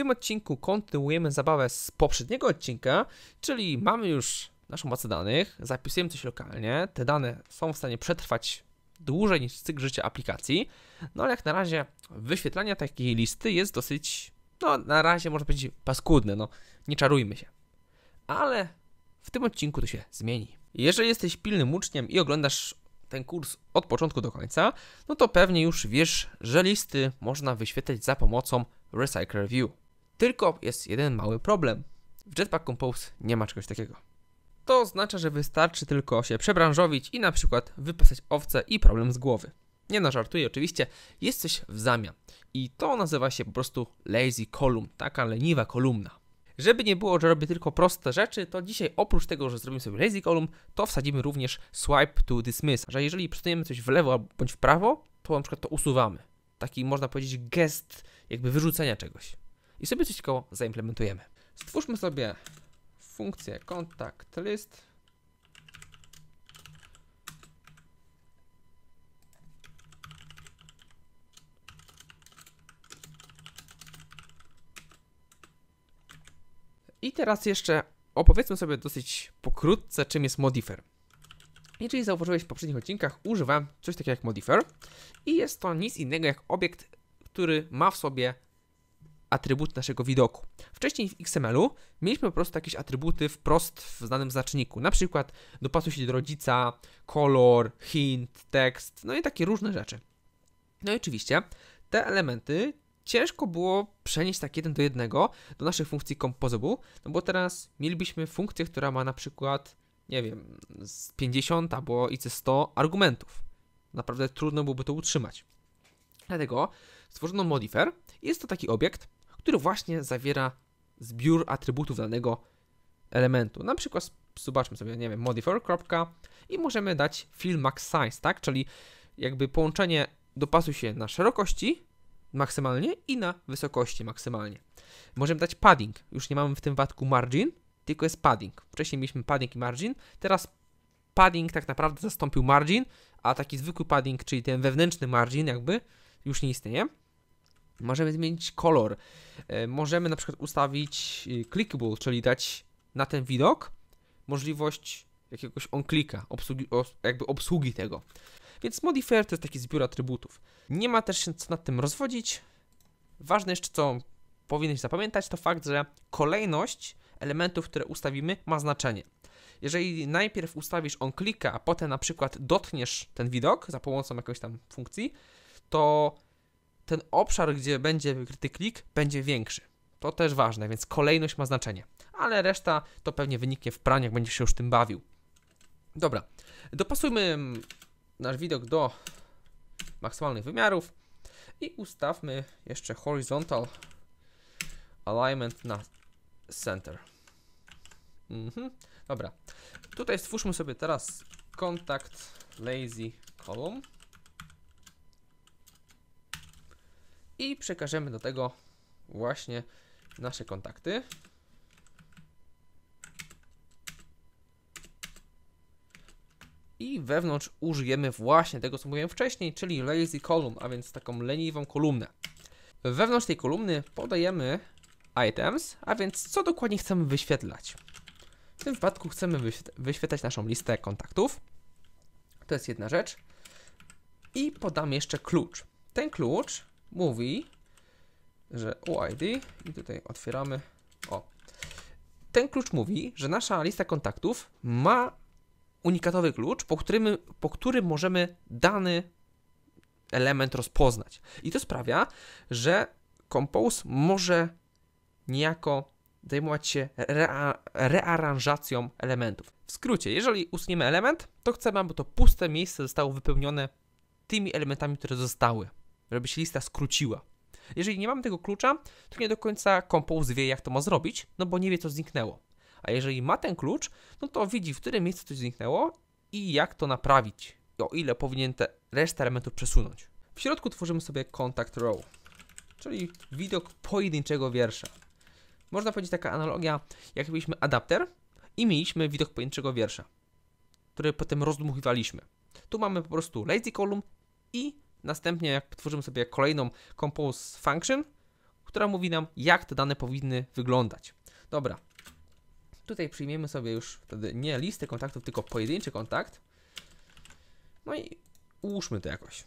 tym odcinku kontynuujemy zabawę z poprzedniego odcinka, czyli mamy już naszą bazę danych, zapisujemy coś lokalnie, te dane są w stanie przetrwać dłużej niż cykl życia aplikacji, no ale jak na razie wyświetlanie takiej listy jest dosyć, no na razie może być paskudne, no nie czarujmy się. Ale w tym odcinku to się zmieni. Jeżeli jesteś pilnym uczniem i oglądasz ten kurs od początku do końca, no to pewnie już wiesz, że listy można wyświetlać za pomocą Recycle View. Tylko jest jeden mały problem. W Jetpack Compose nie ma czegoś takiego. To oznacza, że wystarczy tylko się przebranżowić i na przykład wypasać owce i problem z głowy. Nie no, żartuję oczywiście, jest coś w zamian. I to nazywa się po prostu lazy column, taka leniwa kolumna. Żeby nie było, że robię tylko proste rzeczy, to dzisiaj oprócz tego, że zrobimy sobie lazy column, to wsadzimy również swipe to dismiss, że jeżeli przesuniemy coś w lewo bądź w prawo, to na przykład to usuwamy. Taki można powiedzieć gest jakby wyrzucenia czegoś i sobie coś koło zaimplementujemy. Stwórzmy sobie funkcję kontakt list. I teraz jeszcze opowiedzmy sobie dosyć pokrótce, czym jest modifier. Jeżeli zauważyłeś w poprzednich odcinkach, używam coś takiego jak modifier i jest to nic innego jak obiekt, który ma w sobie atrybuty naszego widoku. Wcześniej w XML-u mieliśmy po prostu jakieś atrybuty wprost w znanym znaczniku, na przykład dopasuj się do rodzica, kolor, hint, tekst, no i takie różne rzeczy. No i oczywiście te elementy ciężko było przenieść tak jeden do jednego do naszych funkcji composable, no bo teraz mielibyśmy funkcję, która ma na przykład, nie wiem, z 50 albo i 100 argumentów. Naprawdę trudno byłoby to utrzymać. Dlatego stworzono modifier. Jest to taki obiekt, który właśnie zawiera zbiór atrybutów danego elementu. Na przykład zobaczmy sobie, nie wiem, modifier, kropka i możemy dać fill max size, tak? Czyli jakby połączenie dopasuje się na szerokości maksymalnie i na wysokości maksymalnie. Możemy dać padding. Już nie mamy w tym wadku margin, tylko jest padding. Wcześniej mieliśmy padding i margin, teraz padding tak naprawdę zastąpił margin, a taki zwykły padding, czyli ten wewnętrzny margin jakby już nie istnieje. Możemy zmienić kolor. E, możemy na przykład ustawić y, clickable, czyli dać na ten widok możliwość jakiegoś on-clicka, obsługi, jakby obsługi tego. Więc modifier to jest taki zbiór atrybutów. Nie ma też się co nad tym rozwodzić. Ważne jeszcze, co powinieneś zapamiętać, to fakt, że kolejność elementów, które ustawimy, ma znaczenie. Jeżeli najpierw ustawisz on clicka a potem na przykład dotniesz ten widok za pomocą jakiejś tam funkcji, to ten obszar, gdzie będzie wykryty klik, będzie większy. To też ważne, więc kolejność ma znaczenie. Ale reszta to pewnie wyniknie w praniu, jak będziesz się już tym bawił. Dobra, dopasujmy mm, nasz widok do maksymalnych wymiarów i ustawmy jeszcze horizontal alignment na center. Mhm. Dobra, tutaj stwórzmy sobie teraz kontakt lazy column i przekażemy do tego właśnie nasze kontakty. I wewnątrz użyjemy właśnie tego, co mówiłem wcześniej, czyli lazy column, a więc taką leniwą kolumnę. Wewnątrz tej kolumny podajemy items, a więc co dokładnie chcemy wyświetlać. W tym wypadku chcemy wyświetlać naszą listę kontaktów. To jest jedna rzecz. I podam jeszcze klucz. Ten klucz mówi, że UID i tutaj otwieramy. O. Ten klucz mówi, że nasza lista kontaktów ma unikatowy klucz, po którym, po którym możemy dany element rozpoznać. I to sprawia, że Compose może niejako zajmować się rea rearanżacją elementów. W skrócie, jeżeli usuniemy element, to chcemy, aby to puste miejsce zostało wypełnione tymi elementami, które zostały żeby się lista skróciła. Jeżeli nie mamy tego klucza, to nie do końca Compose wie, jak to ma zrobić, no bo nie wie, co zniknęło. A jeżeli ma ten klucz, no to widzi, w którym miejscu coś zniknęło i jak to naprawić, o ile powinien te resztę elementów przesunąć. W środku tworzymy sobie contact row, czyli widok pojedynczego wiersza. Można powiedzieć taka analogia, jak mieliśmy adapter i mieliśmy widok pojedynczego wiersza, który potem rozdmuchiwaliśmy. Tu mamy po prostu lazy column i Następnie jak tworzymy sobie kolejną compose function, która mówi nam, jak te dane powinny wyglądać. Dobra, tutaj przyjmiemy sobie już wtedy nie listę kontaktów, tylko pojedynczy kontakt. No i ułóżmy to jakoś.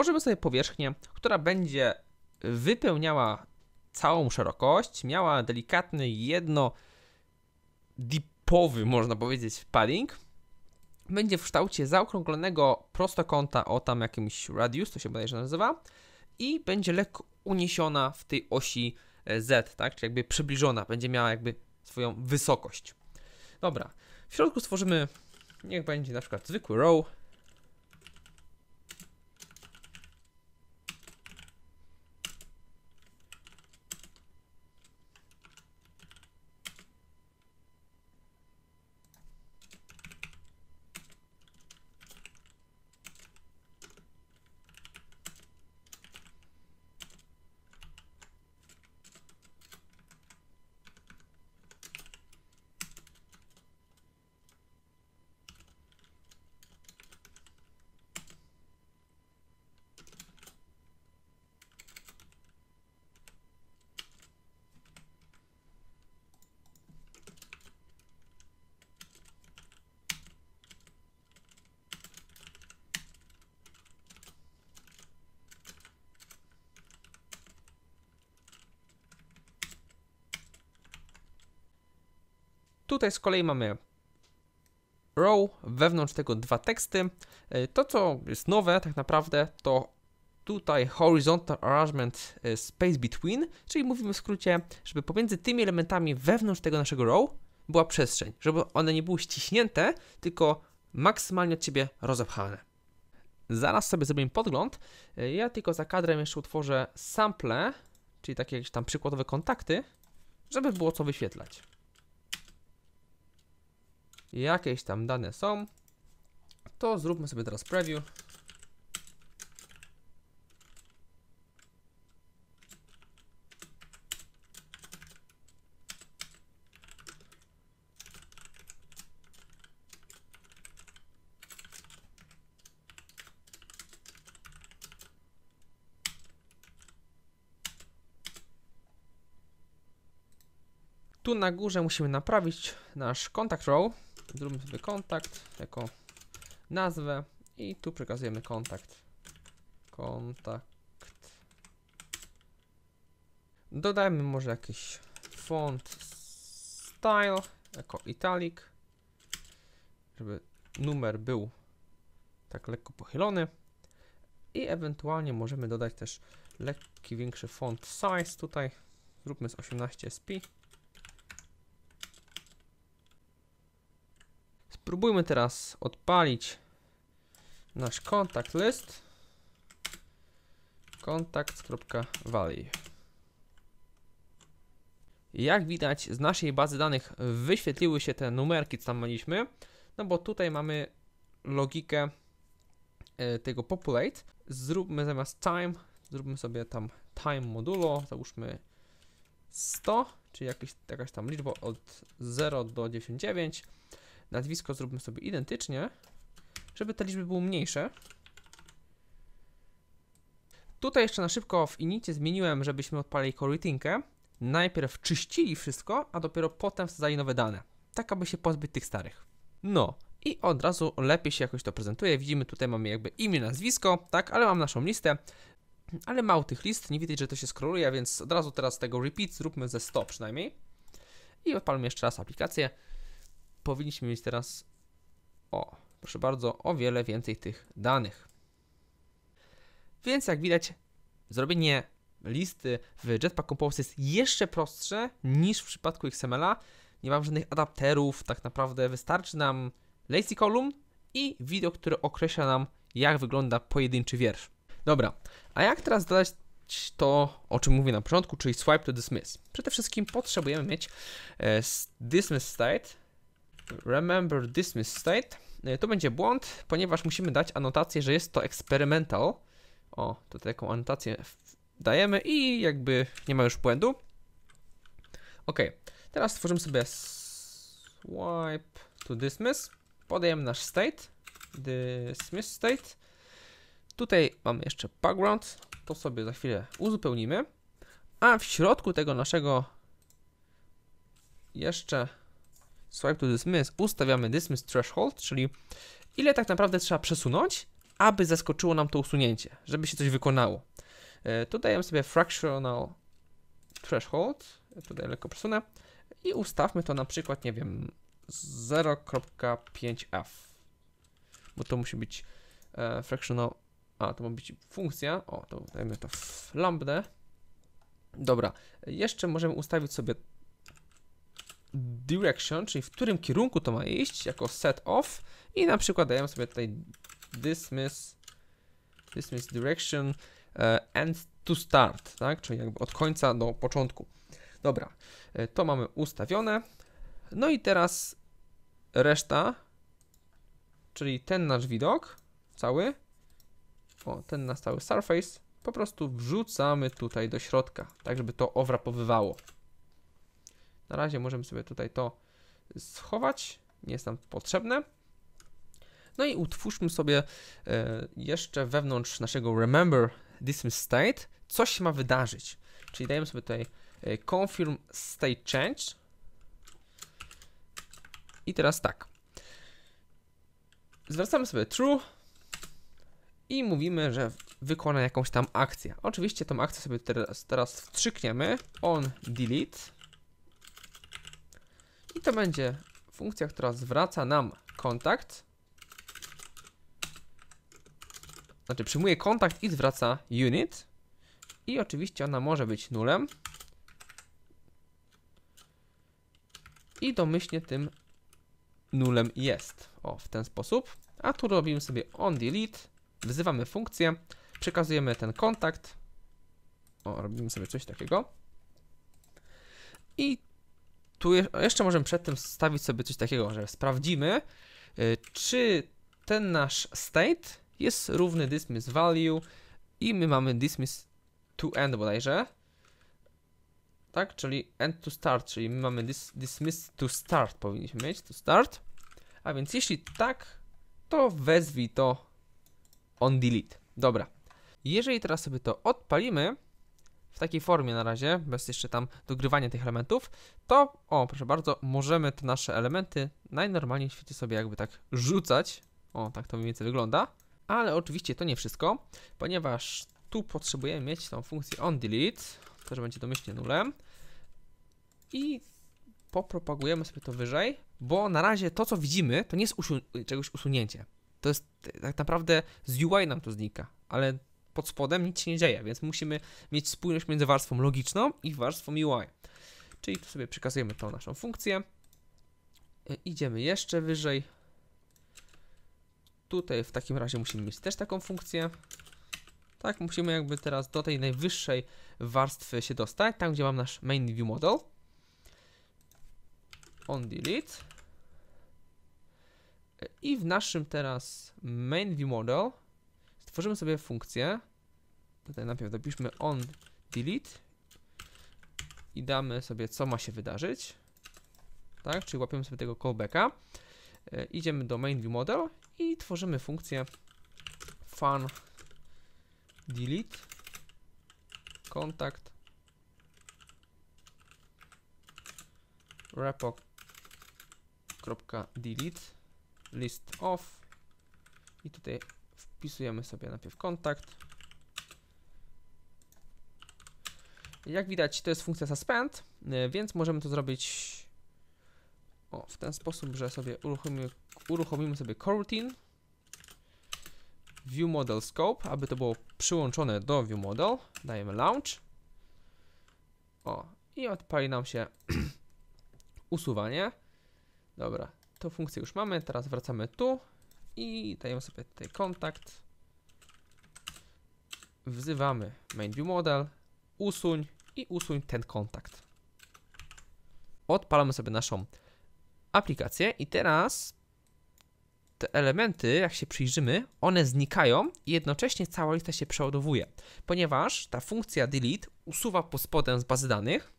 Stworzymy sobie powierzchnię, która będzie wypełniała całą szerokość, miała delikatny jedno dipowy, można powiedzieć, padding. Będzie w kształcie zaokrąglonego prostokąta o tam jakimś radius, to się bodajże nazywa, i będzie lekko uniesiona w tej osi e, Z, tak? Czyli jakby przybliżona, będzie miała jakby swoją wysokość. Dobra, w środku stworzymy, niech będzie na przykład zwykły row, Tutaj z kolei mamy row, wewnątrz tego dwa teksty. E, to, co jest nowe tak naprawdę, to tutaj horizontal arrangement e, space between, czyli mówimy w skrócie, żeby pomiędzy tymi elementami wewnątrz tego naszego row była przestrzeń, żeby one nie były ściśnięte, tylko maksymalnie od ciebie rozepchane. Zaraz sobie zrobimy podgląd. E, ja tylko za kadrem jeszcze utworzę sample, czyli takie jakieś tam przykładowe kontakty, żeby było co wyświetlać jakieś tam dane są, to zróbmy sobie teraz preview. Tu na górze musimy naprawić nasz contact row zróbmy sobie kontakt jako nazwę i tu przekazujemy kontakt. Kontakt. Dodajmy może jakiś font style jako italic, żeby numer był tak lekko pochylony i ewentualnie możemy dodać też lekki większy font size tutaj, zróbmy z 18 sp Spróbujmy teraz odpalić nasz kontakt list contact.value Jak widać z naszej bazy danych wyświetliły się te numerki, co tam mieliśmy, no bo tutaj mamy logikę e, tego populate. Zróbmy zamiast time, zróbmy sobie tam time modulo, załóżmy 100, czyli jakaś, jakaś tam liczba od 0 do 99. Nazwisko zróbmy sobie identycznie, żeby te liczby były mniejsze. Tutaj jeszcze na szybko w inicie zmieniłem, żebyśmy odpalili korytinkę. Najpierw czyścili wszystko, a dopiero potem wsadzali nowe dane. Tak, aby się pozbyć tych starych. No, i od razu lepiej się jakoś to prezentuje. Widzimy tutaj mamy jakby imię, nazwisko, tak, ale mam naszą listę. Ale mało tych list, nie widać, że to się skroluje, więc od razu teraz tego repeat zróbmy ze 100 przynajmniej. I odpalmy jeszcze raz aplikację powinniśmy mieć teraz, o, proszę bardzo, o wiele więcej tych danych. Więc jak widać, zrobienie listy w Jetpack Compose jest jeszcze prostsze niż w przypadku XML-a. Nie mam żadnych adapterów, tak naprawdę wystarczy nam lazy column i widok, który określa nam, jak wygląda pojedynczy wiersz. Dobra, a jak teraz dodać to, o czym mówię na początku, czyli swipe to dismiss? Przede wszystkim potrzebujemy mieć e, dismiss state remember this mistake. E, to będzie błąd, ponieważ musimy dać anotację, że jest to experimental. O, tutaj taką anotację dajemy i jakby nie ma już błędu. Ok, teraz stworzymy sobie swipe to dismiss. Podajemy nasz state, dismiss state. Tutaj mamy jeszcze background, to sobie za chwilę uzupełnimy. A w środku tego naszego jeszcze swipe to dismiss, ustawiamy dismiss threshold, czyli ile tak naprawdę trzeba przesunąć, aby zaskoczyło nam to usunięcie, żeby się coś wykonało. E, tu dajemy sobie fractional threshold, tutaj lekko przesunę i ustawmy to na przykład, nie wiem, 0.5f, bo to musi być e, fractional, a to ma być funkcja, o, to dajemy to w lambdę. Dobra, jeszcze możemy ustawić sobie direction, czyli w którym kierunku to ma iść, jako set off i na przykład dajemy sobie tutaj dismiss, dismiss direction e, and to start, tak? Czyli jakby od końca do początku. Dobra, e, to mamy ustawione. No i teraz reszta, czyli ten nasz widok cały, o, ten nasz cały surface, po prostu wrzucamy tutaj do środka, tak żeby to owrapowywało. Na razie możemy sobie tutaj to schować, nie jest nam potrzebne. No i utwórzmy sobie e, jeszcze wewnątrz naszego remember this state, co się ma wydarzyć. Czyli dajemy sobie tutaj e, confirm state change. I teraz tak. Zwracamy sobie true i mówimy, że wykona jakąś tam akcję. Oczywiście tą akcję sobie teraz, teraz wstrzykniemy on delete i to będzie funkcja, która zwraca nam kontakt. Znaczy przyjmuje kontakt i zwraca unit. I oczywiście ona może być nulem. I domyślnie tym nulem jest. O, w ten sposób. A tu robimy sobie on delete. Wzywamy funkcję. Przekazujemy ten kontakt. O, robimy sobie coś takiego. I tu jeszcze możemy przed tym stawić sobie coś takiego, że sprawdzimy, y, czy ten nasz state jest równy dismiss value i my mamy dismiss to end bodajże. Tak, czyli end to start, czyli my mamy dis, dismiss to start powinniśmy mieć, to start. A więc jeśli tak, to wezwij to on delete. Dobra. Jeżeli teraz sobie to odpalimy, w takiej formie na razie, bez jeszcze tam dogrywania tych elementów, to o, proszę bardzo, możemy te nasze elementy najnormalniej w świecie sobie jakby tak rzucać. O, tak to mniej więcej wygląda. Ale oczywiście to nie wszystko, ponieważ tu potrzebujemy mieć tą funkcję onDelete, też będzie domyślnie nulem. I popropagujemy sobie to wyżej, bo na razie to, co widzimy, to nie jest usu czegoś usunięcie. To jest tak naprawdę z UI nam to znika, ale pod spodem nic się nie dzieje, więc musimy mieć spójność między warstwą logiczną i warstwą UI. Czyli tu sobie przekazujemy tą naszą funkcję. E, idziemy jeszcze wyżej. Tutaj w takim razie musimy mieć też taką funkcję. Tak, musimy jakby teraz do tej najwyższej warstwy się dostać, tam gdzie mam nasz main view model. On delete. E, I w naszym teraz main view model stworzymy sobie funkcję, Tutaj najpierw dopiszmy on delete i damy sobie, co ma się wydarzyć. Tak, czyli łapiemy sobie tego callbacka. E, idziemy do main view model i tworzymy funkcję fun delete kontakt repo.delete list of i tutaj wpisujemy sobie najpierw kontakt Jak widać, to jest funkcja suspend, y, więc możemy to zrobić o, w ten sposób, że sobie uruchomimy, uruchomimy sobie coroutine view model scope, aby to było przyłączone do view model. Dajemy launch. O, i odpali nam się usuwanie. Dobra, to funkcję już mamy. Teraz wracamy tu i dajemy sobie tutaj kontakt. Wzywamy main view model usuń i usuń ten kontakt. Odpalamy sobie naszą aplikację i teraz te elementy, jak się przyjrzymy, one znikają i jednocześnie cała lista się przeładowuje, ponieważ ta funkcja delete usuwa po spodem z bazy danych,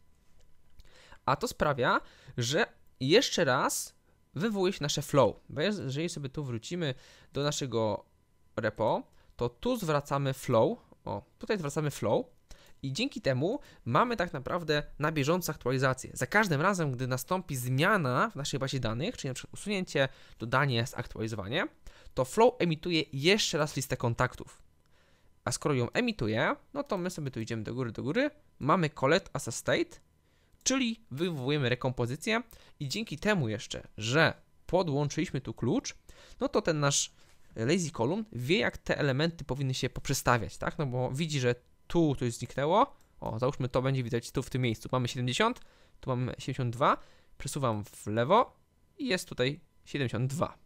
a to sprawia, że jeszcze raz wywołuje się nasze flow. Bo jeżeli sobie tu wrócimy do naszego repo, to tu zwracamy flow, o, tutaj zwracamy flow i dzięki temu mamy tak naprawdę na bieżąco aktualizację. Za każdym razem, gdy nastąpi zmiana w naszej bazie danych, czyli np. usunięcie, dodanie, zaktualizowanie, to Flow emituje jeszcze raz listę kontaktów. A skoro ją emituje, no to my sobie tu idziemy do góry, do góry, mamy collect as a state, czyli wywołujemy rekompozycję i dzięki temu jeszcze, że podłączyliśmy tu klucz, no to ten nasz lazy column wie, jak te elementy powinny się poprzestawiać, tak? No bo widzi, że tu coś zniknęło. O, załóżmy to będzie widać tu w tym miejscu. Mamy 70, tu mamy 72. Przesuwam w lewo i jest tutaj 72.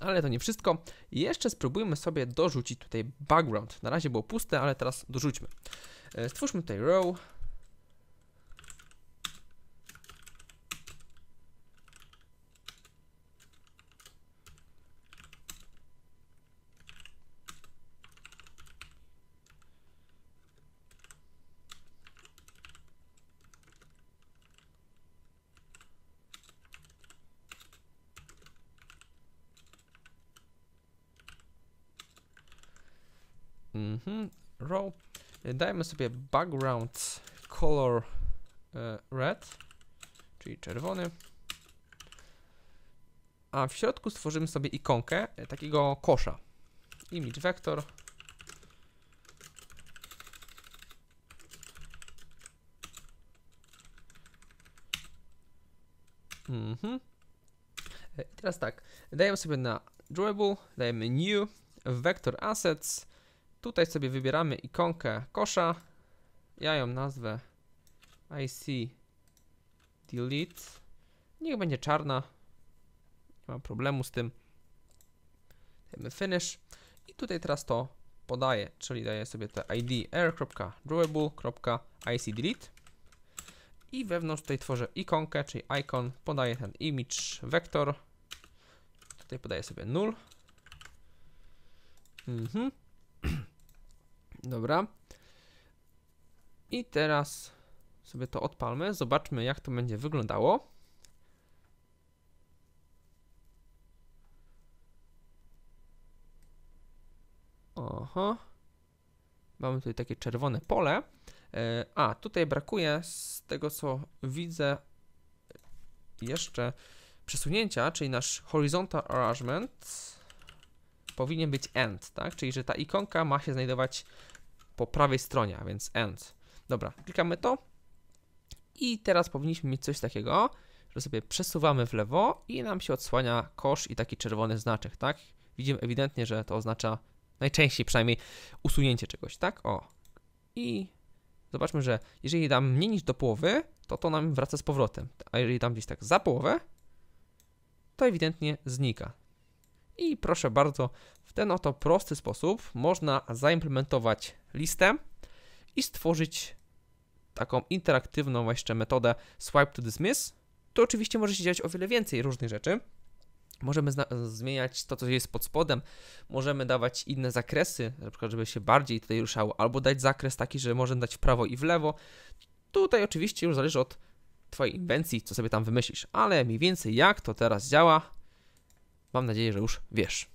Ale to nie wszystko. Jeszcze spróbujmy sobie dorzucić tutaj background. Na razie było puste, ale teraz dorzućmy. E, stwórzmy tutaj row, Mm -hmm. Row. Dajmy sobie background color e, red, czyli czerwony. A w środku stworzymy sobie ikonkę e, takiego kosza. Image vector. Mhm. Mm teraz tak, dajemy sobie na drawable, dajemy new, vector assets, Tutaj sobie wybieramy ikonkę kosza. Ja ją nazwę IC Delete. Niech będzie czarna. Nie mam problemu z tym. Dajemy finish. I tutaj teraz to podaję, czyli daję sobie te id air.drawable.icdelete i wewnątrz tutaj tworzę ikonkę, czyli icon, podaję ten image vector, tutaj podaję sobie null. Mhm. Dobra. I teraz sobie to odpalmy. Zobaczmy, jak to będzie wyglądało. Oho. Mamy tutaj takie czerwone pole. E, a, tutaj brakuje z tego, co widzę, jeszcze przesunięcia, czyli nasz horizontal arrangement powinien być end, tak? Czyli, że ta ikonka ma się znajdować po prawej stronie, a więc end. Dobra, klikamy to i teraz powinniśmy mieć coś takiego, że sobie przesuwamy w lewo i nam się odsłania kosz i taki czerwony znaczek, tak? Widzimy ewidentnie, że to oznacza najczęściej przynajmniej usunięcie czegoś, tak? O. I zobaczmy, że jeżeli dam mniej niż do połowy, to to nam wraca z powrotem. A jeżeli dam gdzieś tak za połowę, to ewidentnie znika. I proszę bardzo, w ten oto prosty sposób można zaimplementować listę i stworzyć taką interaktywną jeszcze metodę swipe to dismiss. Tu oczywiście może się dziać o wiele więcej różnych rzeczy. Możemy zmieniać to, co jest pod spodem, możemy dawać inne zakresy, na przykład, żeby się bardziej tutaj ruszało, albo dać zakres taki, że możemy dać w prawo i w lewo. Tutaj oczywiście już zależy od Twojej inwencji, co sobie tam wymyślisz, ale mniej więcej jak to teraz działa, Mam nadzieję, że już wiesz.